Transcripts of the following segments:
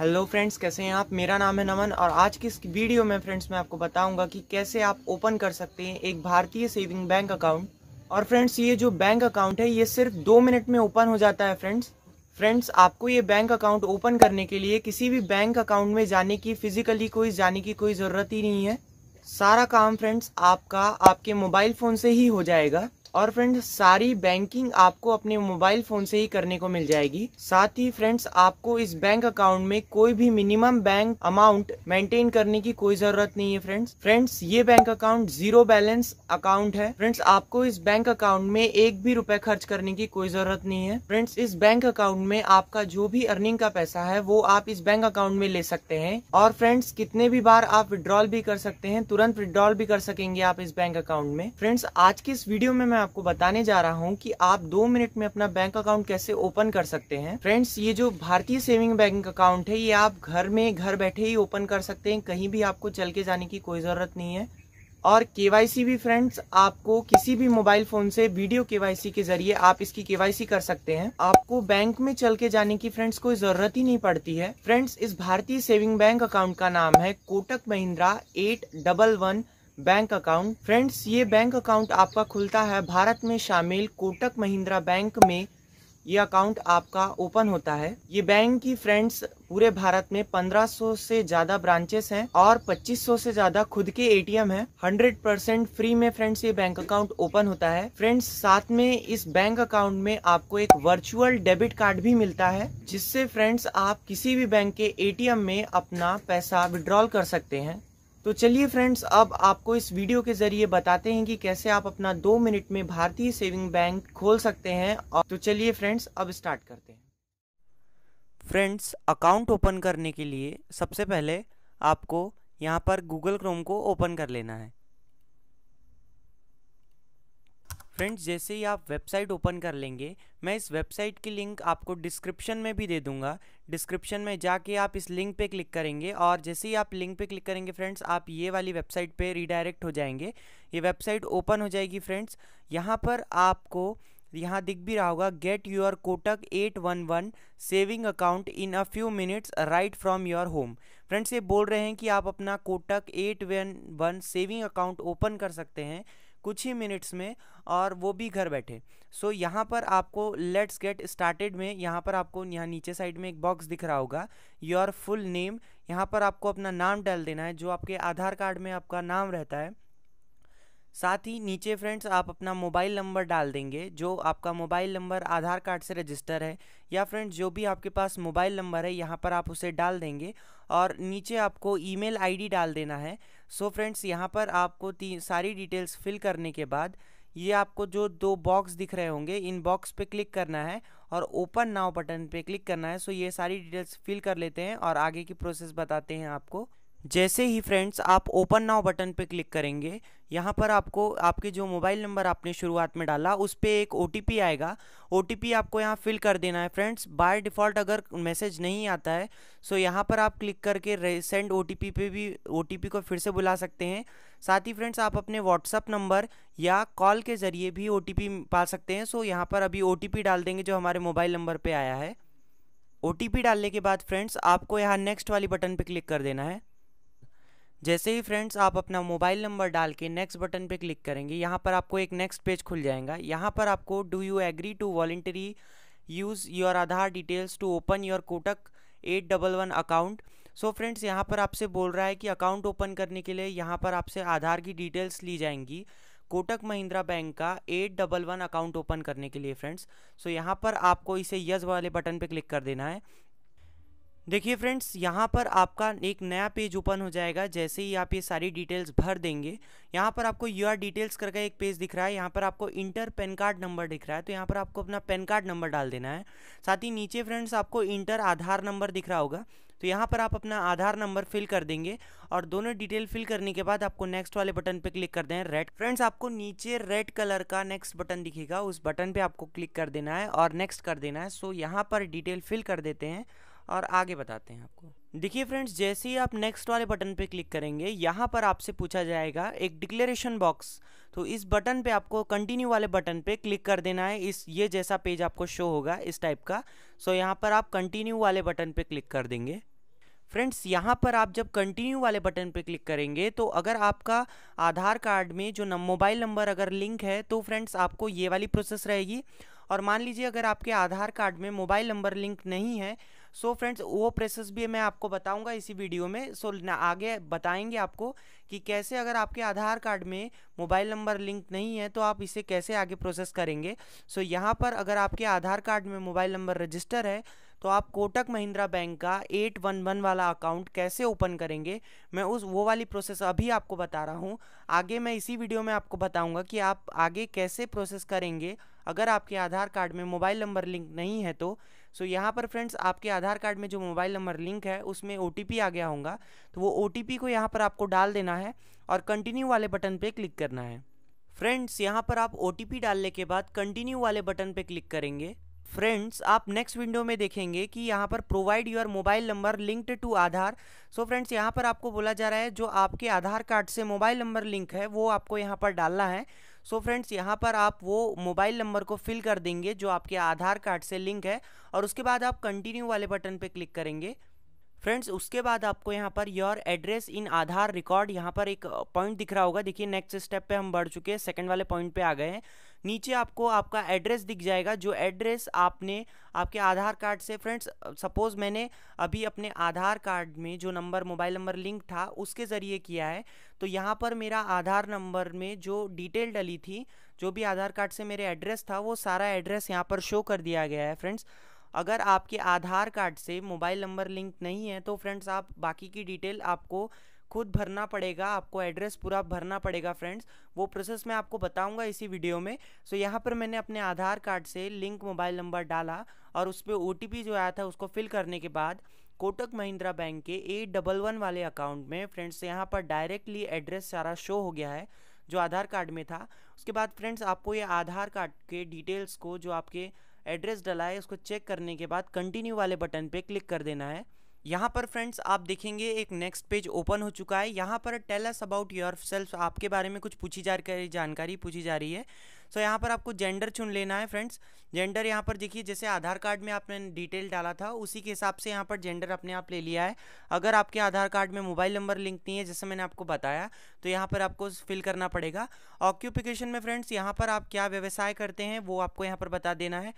hello friends कैसे हैं आप मेरा नाम है नमन और आज की इस वीडियो में फ्रेंड्स मैं आपको बताऊंगा कि कैसे आप ओपन कर सकते हैं एक भारतीय सेविंग बैंक अकाउंट और फ्रेंड्स ये जो बैंक अकाउंट है ये सिर्फ दो मिनट में ओपन हो जाता है फ्रेंड्स फ्रेंड्स आपको ये बैंक अकाउंट ओपन करने के लिए किसी भी बैंक अकाउंट में जाने की फिजिकली कोई जाने की कोई ज़रूरत ही नहीं है सारा काम फ्रेंड्स आपका आपके मोबाइल फ़ोन से ही हो जाएगा और फ्रेंड्स सारी बैंकिंग आपको अपने मोबाइल फ़ोन से ही करने को मिल जाएगी साथ ही फ्रेंड्स आपको इस बैंक अकाउंट में कोई भी मिनिमम बैंक अमाउंट मेंटेन करने की कोई ज़रूरत नहीं है फ्रेंड्स फ्रेंड्स ये bank account zero balance account है फ्रेंड्स आपको इस बैंक अकाउंट में एक भी रुपए खर्च करने की कोई ज़रूरत नहीं है फ्रेंड्स इस बैंक अकाउंट में आपका जो भी अर्निंग का पैसा है वो आप इस बैंक अकाउंट में ले सकते हैं और फ्रेंड्स कितने भी बार आप विड्रॉल भी कर सकते हैं तुरंत विड्रॉल भी कर सकेंगे आप इस बैंक अकाउंट में फ्रेंड्स आज की इस वीडियो में मैं आपको बताने जा रहा हूँ कि आप दो मिनट में अपना बैंक अकाउंट कैसे ओपन कर सकते हैं फ्रेंड्स ये जो भारतीय सेविंग बैंक अकाउंट है ये आप घर में घर बैठे ही ओपन कर सकते हैं कहीं भी आपको चल के जाने की कोई ज़रूरत नहीं है और के भी फ्रेंड्स आपको किसी भी मोबाइल फोन से वीडियो के के जरिए आप इसकी के कर सकते हैं आपको बैंक में चल के जाने की फ्रेंड्स कोई जरूरत ही नहीं पड़ती है फ्रेंड्स इस भारतीय सेविंग बैंक अकाउंट का नाम है Kotak Mahindra eight double one bank account friends ये बैंक अकाउंट आपका खुलता है भारत में शामिल कोटक महिंद्रा बैंक में ये अकाउंट आपका ओपन होता है ये बैंक की फ्रेंड्स पूरे भारत में 1500 से ज्यादा ब्रांचेस हैं और 2500 से ज्यादा खुद के एटीएम हैं 100 परसेंट फ्री में फ्रेंड्स ये बैंक अकाउंट ओपन होता है फ्रेंड्स साथ में इस बैंक अकाउंट में आपको एक वर्चुअल डेबिट कार्ड भी मिलता है जिससे फ्रेंड्स आप किसी भी बैंक के ए में अपना पैसा विड्रॉल कर सकते हैं तो चलिए फ्रेंड्स अब आपको इस वीडियो के ज़रिए बताते हैं कि कैसे आप अपना दो मिनट में भारतीय सेविंग बैंक खोल सकते हैं और तो चलिए फ्रेंड्स अब स्टार्ट करते हैं फ्रेंड्स अकाउंट ओपन करने के लिए सबसे पहले आपको यहाँ पर गूगल क्रोम को ओपन कर लेना है फ्रेंड्स जैसे ही आप वेबसाइट ओपन कर लेंगे मैं इस वेबसाइट की लिंक आपको डिस्क्रिप्शन में भी दे दूंगा डिस्क्रिप्शन में जाके आप इस लिंक पे क्लिक करेंगे और जैसे ही आप लिंक पे क्लिक करेंगे फ्रेंड्स आप ये वाली वेबसाइट पे रिडायरेक्ट हो जाएंगे ये वेबसाइट ओपन हो जाएगी फ्रेंड्स यहाँ पर आपको यहाँ दिख भी रहा होगा get your Kotak 811 saving account in a few minutes right from your home friends ये बोल रहे हैं कि आप अपना कोटक 811 सेविंग अकाउंट ओपन कर सकते हैं कुछ ही मिनट्स में और वो भी घर बैठे सो so, यहाँ पर आपको लेट्स गेट स्टार्टेड में यहाँ पर आपको यहाँ नीचे साइड में एक बॉक्स दिख रहा होगा योर फुल नेम यहाँ पर आपको अपना नाम डाल देना है जो आपके आधार कार्ड में आपका नाम रहता है साथ ही नीचे फ्रेंड्स आप अपना मोबाइल नंबर डाल देंगे जो आपका मोबाइल नंबर आधार कार्ड से रजिस्टर है या फ्रेंड्स जो भी आपके पास मोबाइल नंबर है यहाँ पर आप उसे डाल देंगे और नीचे आपको ईमेल आईडी डाल देना है सो फ्रेंड्स यहाँ पर आपको सारी डिटेल्स फिल करने के बाद ये आपको जो दो बॉक्स दिख रहे होंगे इन बॉक्स पर क्लिक करना है और ओपन नाव बटन पर क्लिक करना है सो ये सारी डिटेल्स फिल कर लेते हैं और आगे की प्रोसेस बताते हैं आपको जैसे ही फ्रेंड्स आप ओपन नाउ बटन पर क्लिक करेंगे यहाँ पर आपको आपके जो मोबाइल नंबर आपने शुरुआत में डाला उस पर एक ओ आएगा ओ आपको यहाँ फिल कर देना है फ्रेंड्स बाय डिफ़ॉल्ट अगर मैसेज नहीं आता है सो यहाँ पर आप क्लिक करके सेंड ओ पे भी ओ को फिर से बुला सकते हैं साथ ही फ्रेंड्स आप अपने व्हाट्सअप नंबर या कॉल के ज़रिए भी ओ पा सकते हैं सो यहाँ पर अभी ओ डाल देंगे जो हमारे मोबाइल नंबर पर आया है ओ डालने के बाद फ्रेंड्स आपको यहाँ नेक्स्ट वाली बटन पर क्लिक कर देना है जैसे ही फ्रेंड्स आप अपना मोबाइल नंबर डाल के नेक्स्ट बटन पे क्लिक करेंगे यहाँ पर आपको एक नेक्स्ट पेज खुल जाएगा यहाँ पर आपको do you agree to voluntarily use your Aadhaar details to open your Kotak eight double one account so friends यहाँ पर आपसे बोल रहा है कि अकाउंट ओपन करने के लिए यहाँ पर आपसे आधार की डिटेल्स ली जाएंगी कोटक महिंद्रा बैंक का eight double one account open करने के लिए फ्रेंड्स सो so, यहाँ पर आपको इसे यस वाले बटन पे क्लिक कर देना है देखिए फ्रेंड्स यहाँ पर आपका एक नया पेज ओपन हो जाएगा जैसे ही आप ये सारी डिटेल्स भर देंगे यहाँ पर आपको यू आर डिटेल्स करके एक पेज दिख रहा है यहाँ पर आपको इंटर पैन कार्ड नंबर दिख रहा है तो यहाँ पर आपको अपना पैन कार्ड नंबर डाल देना है साथ ही नीचे फ्रेंड्स आपको इंटर आधार नंबर दिख रहा होगा तो यहाँ पर आप अपना आधार नंबर फिल कर देंगे और दोनों डिटेल फिल करने के बाद आपको नेक्स्ट वाले बटन पे क्लिक कर दें रेड फ्रेंड्स आपको नीचे रेड कलर का नेक्स्ट बटन दिखेगा उस बटन पे आपको क्लिक कर देना है और नेक्स्ट कर देना है सो यहाँ पर डिटेल फिल कर देते हैं और आगे बताते हैं आपको देखिए फ्रेंड्स जैसे ही आप नेक्स्ट वाले बटन पे क्लिक करेंगे यहाँ पर आपसे पूछा जाएगा एक डिक्लेरेशन बॉक्स तो इस बटन पे आपको कंटिन्यू वाले बटन पे क्लिक कर देना है इस ये जैसा पेज आपको शो होगा इस टाइप का सो यहाँ पर आप कंटिन्यू वाले बटन पे क्लिक कर देंगे फ्रेंड्स यहाँ पर आप जब कंटिन्यू वाले बटन पे क्लिक करेंगे तो अगर आपका आधार कार्ड में जो मोबाइल नंबर अगर लिंक है तो फ्रेंड्स आपको ये वाली प्रोसेस रहेगी और मान लीजिए अगर आपके आधार कार्ड में मोबाइल नंबर लिंक नहीं है सो फ्रेंड्स वो प्रोसेस भी मैं आपको बताऊंगा इसी वीडियो में सो so, आगे बताएंगे आपको कि कैसे अगर आपके आधार कार्ड में मोबाइल नंबर लिंक नहीं है तो आप इसे कैसे आगे प्रोसेस करेंगे सो so, यहाँ पर अगर आपके आधार कार्ड में मोबाइल नंबर रजिस्टर है तो आप कोटक महिंद्रा बैंक का एट वन वन वाला अकाउंट कैसे ओपन करेंगे मैं उस वो वाली प्रोसेस अभी आपको बता रहा हूँ आगे मैं इसी वीडियो में आपको बताऊँगा कि आप आगे कैसे प्रोसेस करेंगे अगर आपके आधार कार्ड में मोबाइल नंबर लिंक नहीं है तो सो so, यहाँ पर फ्रेंड्स आपके आधार कार्ड में जो मोबाइल नंबर लिंक है उसमें ओ आ गया होगा तो वो ओ को यहाँ पर आपको डाल देना है और कंटिन्यू वाले बटन पर क्लिक करना है फ्रेंड्स यहाँ पर आप ओ डालने के बाद कंटिन्यू वाले बटन पर क्लिक करेंगे फ्रेंड्स आप नेक्स्ट विंडो में देखेंगे कि यहाँ पर provide your mobile number linked to Aadhaar so friends यहाँ पर आपको बोला जा रहा है जो आपके आधार कार्ड से मोबाइल नंबर लिंक है वो आपको यहाँ पर डालना है सो फ्रेंड्स यहाँ पर आप वो मोबाइल नंबर को फिल कर देंगे जो आपके आधार कार्ड से लिंक है और उसके बाद आप कंटिन्यू वाले बटन पर क्लिक करेंगे फ्रेंड्स उसके बाद आपको यहाँ पर your address in Aadhaar record यहाँ पर एक पॉइंट दिख रहा होगा देखिए नेक्स्ट स्टेप पे हम बढ़ चुके हैं सेकंड वाले पॉइंट पे आ गए हैं नीचे आपको आपका एड्रेस दिख जाएगा जो एड्रेस आपने आपके आधार कार्ड से फ्रेंड्स सपोज़ मैंने अभी अपने आधार कार्ड में जो नंबर मोबाइल नंबर लिंक था उसके ज़रिए किया है तो यहाँ पर मेरा आधार नंबर में जो डिटेल डली थी जो भी आधार कार्ड से मेरे एड्रेस था वो सारा एड्रेस यहाँ पर शो कर दिया गया है फ्रेंड्स अगर आपके आधार कार्ड से मोबाइल नंबर लिंक नहीं है तो फ्रेंड्स आप बाकी की डिटेल आपको खुद भरना पड़ेगा आपको एड्रेस पूरा भरना पड़ेगा फ्रेंड्स वो प्रोसेस मैं आपको बताऊंगा इसी वीडियो में सो so, यहाँ पर मैंने अपने आधार कार्ड से लिंक मोबाइल नंबर डाला और उस पर ओ जो आया था उसको फिल करने के बाद कोटक महिंद्रा बैंक के ए डबल वन वाले अकाउंट में फ्रेंड्स यहाँ पर डायरेक्टली एड्रेस सारा शो हो गया है जो आधार कार्ड में था उसके बाद फ्रेंड्स आपको ये आधार कार्ड के डिटेल्स को जो आपके एड्रेस डला है उसको चेक करने के बाद कंटिन्यू वाले बटन पे क्लिक कर देना है यहाँ पर फ्रेंड्स आप देखेंगे एक नेक्स्ट पेज ओपन हो चुका है यहाँ पर tell us about yourself आपके बारे में कुछ पूछी जा रही जानकारी पूछी जा रही है सो so, यहाँ पर आपको जेंडर चुन लेना है फ्रेंड्स जेंडर यहाँ पर देखिए जैसे आधार कार्ड में आपने डिटेल डाला था उसी के हिसाब से यहाँ पर जेंडर अपने आप ले लिया है अगर आपके आधार कार्ड में मोबाइल नंबर लिंक नहीं है जैसे मैंने आपको बताया तो यहाँ पर आपको फिल करना पड़ेगा ऑक्यूपिकेशन में फ्रेंड्स यहाँ पर आप क्या व्यवसाय करते हैं वो आपको यहाँ पर बता देना है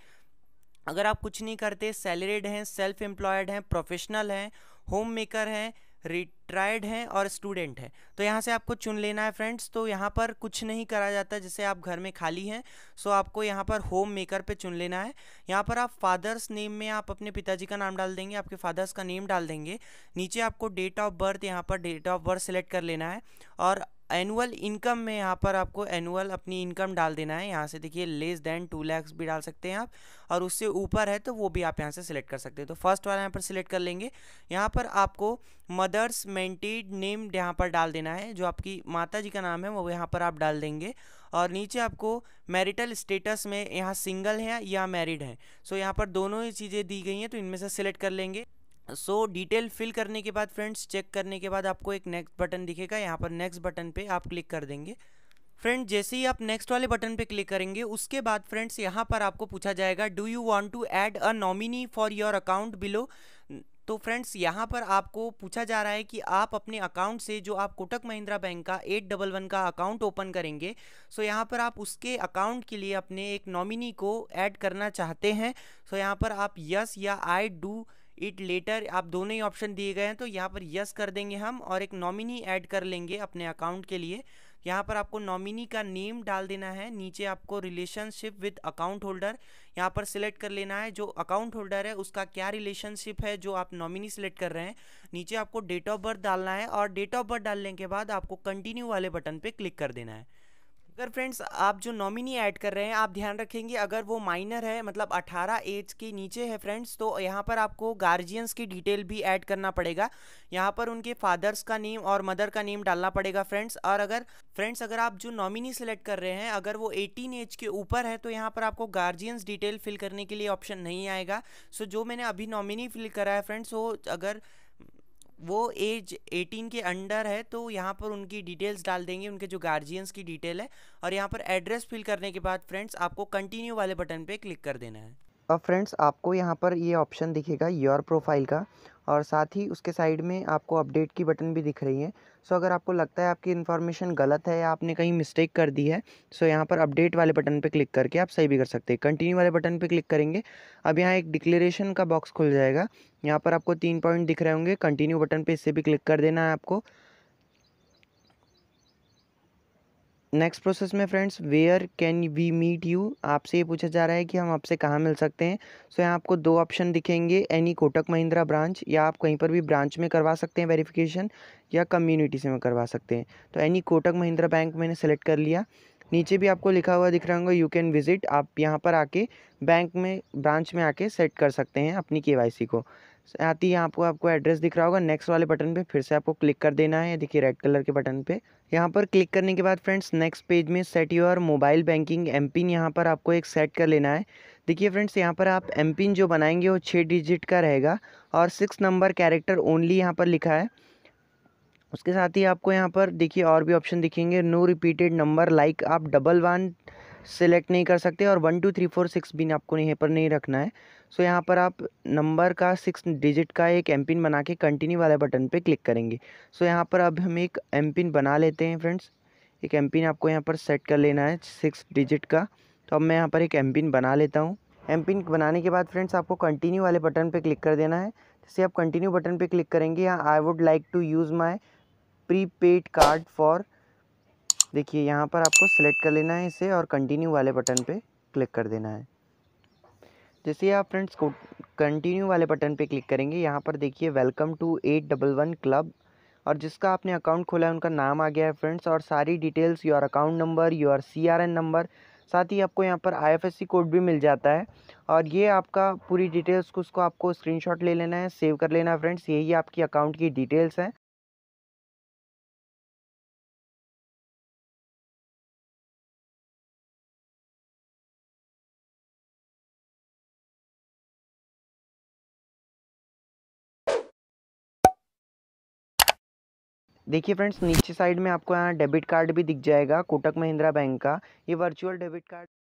अगर आप कुछ नहीं करते सैलरीड हैं सेल्फ एम्प्लॉयड हैं प्रोफेशनल हैं होम मेकर हैं रिटायर्ड हैं और स्टूडेंट हैं तो यहाँ से आपको चुन लेना है फ्रेंड्स तो यहाँ पर कुछ नहीं करा जाता जैसे आप घर में खाली हैं सो आपको यहाँ पर होम मेकर पर चुन लेना है यहाँ पर आप फादर्स नेम में आप अपने पिताजी का नाम डाल देंगे आपके फादर्स का नेम डाल देंगे नीचे आपको डेट ऑफ बर्थ यहाँ पर डेट ऑफ बर्थ सेलेक्ट कर लेना है और एनुअल इनकम में यहाँ पर आपको एनुअल अपनी इनकम डाल देना है यहाँ से देखिए लेस देन टू लैक्स भी डाल सकते हैं आप और उससे ऊपर है तो वो भी आप यहाँ से सिलेक्ट कर सकते हैं तो फर्स्ट वाला यहाँ पर सिलेक्ट कर लेंगे यहाँ पर आपको मदर्स मेंटेड नेम यहाँ पर डाल देना है जो आपकी माता जी का नाम है वो यहाँ पर आप डाल देंगे और नीचे आपको मैरिटल स्टेटस में यहाँ सिंगल हैं या मैरिड हैं सो यहाँ पर दोनों ही चीज़ें दी गई हैं तो इनमें से सिलेक्ट कर लेंगे सो डिटेल फिल करने के बाद फ्रेंड्स चेक करने के बाद आपको एक नेक्स्ट बटन दिखेगा यहाँ पर नेक्स्ट बटन पे आप क्लिक कर देंगे फ्रेंड जैसे ही आप नेक्स्ट वाले बटन पे क्लिक करेंगे उसके बाद फ्रेंड्स यहाँ पर आपको पूछा जाएगा do you want to add a nominee for your account below तो फ्रेंड्स यहाँ पर आपको पूछा जा रहा है कि आप अपने अकाउंट से जो आप कोटक महिंद्रा बैंक का एट डबल वन का अकाउंट ओपन करेंगे सो so यहाँ पर आप उसके अकाउंट के लिए अपने एक नॉमिनी को ऐड करना चाहते हैं सो so यहाँ पर आप यस या आई डू इट लेटर आप दोनों ही ऑप्शन दिए गए हैं तो यहाँ पर यस कर देंगे हम और एक नॉमिनी ऐड कर लेंगे अपने अकाउंट के लिए यहाँ पर आपको नॉमिनी का नेम डाल देना है नीचे आपको रिलेशनशिप विद अकाउंट होल्डर यहाँ पर सिलेक्ट कर लेना है जो अकाउंट होल्डर है उसका क्या रिलेशनशिप है जो आप नॉमिनी सिलेक्ट कर रहे हैं नीचे आपको डेट ऑफ बर्थ डालना है और डेट ऑफ बर्थ डालने के बाद आपको कंटिन्यू वाले बटन पर क्लिक कर देना है अगर फ्रेंड्स आप जो नॉमिनी ऐड कर रहे हैं आप ध्यान रखेंगे अगर वो माइनर है मतलब 18 एज के नीचे है फ्रेंड्स तो यहाँ पर आपको गार्जियंस की डिटेल भी ऐड करना पड़ेगा यहाँ पर उनके फादर्स का नेम और मदर का नेम डालना पड़ेगा फ्रेंड्स और अगर फ्रेंड्स अगर आप जो नॉमिनी सेलेक्ट कर रहे हैं अगर वो एटीन एज के ऊपर है तो यहाँ पर आपको गार्जियंस डिटेल फिल करने के लिए ऑप्शन नहीं आएगा सो जो मैंने अभी नॉमिनी फिल करा है फ्रेंड्स वो अगर वो एज 18 के अंडर है तो यहाँ पर उनकी डिटेल्स डाल देंगे उनके जो गार्जियंस की डिटेल है और यहाँ पर एड्रेस फिल करने के बाद फ्रेंड्स आपको कंटिन्यू वाले बटन पे क्लिक कर देना है अब फ्रेंड्स आपको यहाँ पर ये यह ऑप्शन दिखेगा योर प्रोफाइल का और साथ ही उसके साइड में आपको अपडेट की बटन भी दिख रही है सो अगर आपको लगता है आपकी इन्फॉर्मेशन गलत है या आपने कहीं मिस्टेक कर दी है सो यहाँ पर अपडेट वाले बटन पर क्लिक करके आप सही भी कर सकते हैं कंटिन्यू वाले बटन पर क्लिक करेंगे अब यहाँ एक डिक्लेरेशन का बॉक्स खुल जाएगा यहाँ पर आपको तीन पॉइंट दिख रहे होंगे कंटिन्यू बटन पर इससे भी क्लिक कर देना है आपको नेक्स्ट प्रोसेस में friends where can we meet you आपसे ये पूछा जा रहा है कि हम आपसे कहाँ मिल सकते हैं सो so, यहाँ आपको दो ऑप्शन दिखेंगे एनी कोटक महिंद्रा ब्रांच या आप कहीं पर भी ब्रांच में करवा सकते हैं वेरिफिकेशन या कम्युनिटी से में करवा सकते हैं तो एनी कोटक महिंद्रा बैंक मैंने सेलेक्ट कर लिया नीचे भी आपको लिखा हुआ दिख रहा होगा यू कैन विजिट आप यहाँ पर आके बैंक में ब्रांच में आके सेट कर सकते हैं अपनी के को साथ ही आपको आपको एड्रेस दिख रहा होगा नेक्स्ट वाले बटन पे फिर से आपको क्लिक कर देना है देखिए रेड कलर के बटन पे यहाँ पर क्लिक करने के बाद फ्रेंड्स नेक्स्ट पेज में set your mobile banking M PIN यहाँ पर आपको एक सेट कर लेना है देखिए फ्रेंड्स यहाँ पर आप एम पिन जो बनाएंगे वो छः डिजिट का रहेगा और सिक्स नंबर कैरेक्टर ओनली यहाँ पर लिखा है उसके साथ ही आपको यहाँ पर देखिए और भी ऑप्शन दिखेंगे नो रिपीटेड नंबर लाइक आप डबल वन सेलेक्ट नहीं कर सकते और one two three four six भी आपको यहाँ पर नहीं रखना है सो so, यहाँ पर आप नंबर का सिक्स डिजिट का एक एम पिन बना के कंटिन्यू वाले बटन पे क्लिक करेंगे सो so, यहाँ पर अब हम एक एम पिन बना लेते हैं फ्रेंड्स एक एम पिन आपको यहाँ पर सेट कर लेना है सिक्स डिजिट का तो अब मैं यहाँ पर एक एम पिन बना लेता हूँ एम पिन बनाने के बाद फ्रेंड्स आपको कंटिन्यू वाले बटन पर क्लिक कर देना है जैसे आप कंटिन्यू बटन पर क्लिक करेंगे यहाँ I would like to use my prepaid card for देखिए यहाँ पर आपको सेलेक्ट कर लेना है इसे और कंटिन्यू वाले बटन पे क्लिक कर देना है जैसे आप फ्रेंड्स को कंटिन्यू वाले बटन पे क्लिक करेंगे यहाँ पर देखिए welcome to eight double one club और जिसका आपने अकाउंट खोला है उनका नाम आ गया है फ्रेंड्स और सारी details your account number your C R N number साथ ही आपको यहाँ पर सी कोड भी मिल जाता है और ये आपका पूरी डिटेल्स को उसको आपको स्क्रीनशॉट ले लेना है सेव कर लेना है फ्रेंड्स यही आपकी अकाउंट की डिटेल्स हैं देखिए फ्रेंड्स नीचे साइड में आपको यहाँ डेबिट कार्ड भी दिख जाएगा कोटक महिंद्रा बैंक का ये वर्चुअल डेबिट कार्ड